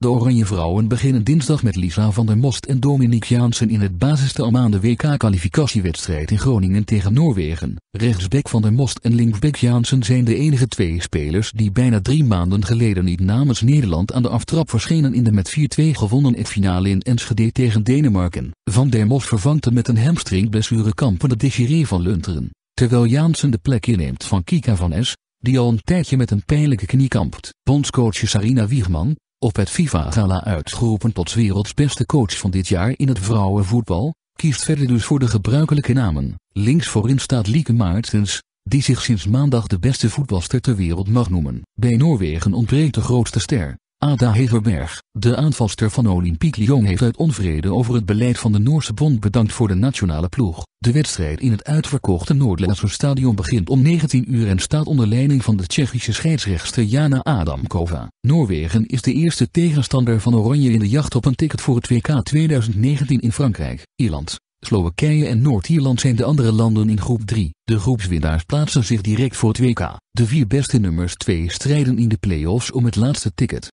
De Oranje Vrouwen beginnen dinsdag met Lisa van der Most en Dominique Jaansen in het basisste WK-kwalificatiewedstrijd in Groningen tegen Noorwegen. Rechtsbek van der Most en linksbek Jaansen zijn de enige twee spelers die bijna drie maanden geleden niet namens Nederland aan de aftrap verschenen in de met 4-2 gewonnen finale in Enschede tegen Denemarken. Van der Most vervangt de met een hamstringblessure kampende Desiree van Lunteren, terwijl Jaansen de plek inneemt van Kika van Es, die al een tijdje met een pijnlijke knie kampt. Bondscoach Sarina Wiegman, op het FIFA-gala uitgeroepen tot werelds beste coach van dit jaar in het vrouwenvoetbal, kiest verder dus voor de gebruikelijke namen. Links voorin staat Lieke Maartens, die zich sinds maandag de beste voetbalster ter wereld mag noemen. Bij Noorwegen ontbreekt de grootste ster, Ada Heverberg, de aanvalster van Olympique Lyon heeft uit onvrede over het beleid van de Noorse bond bedankt voor de nationale ploeg. De wedstrijd in het uitverkochte Noordlaatse stadion begint om 19 uur en staat onder leiding van de Tsjechische scheidsrechter Jana Adamkova. Noorwegen is de eerste tegenstander van Oranje in de jacht op een ticket voor het WK 2019 in Frankrijk, Ierland. Slowakije en Noord-Ierland zijn de andere landen in groep 3. De groepswinnaars plaatsen zich direct voor het WK. De vier beste nummers 2 strijden in de play-offs om het laatste ticket.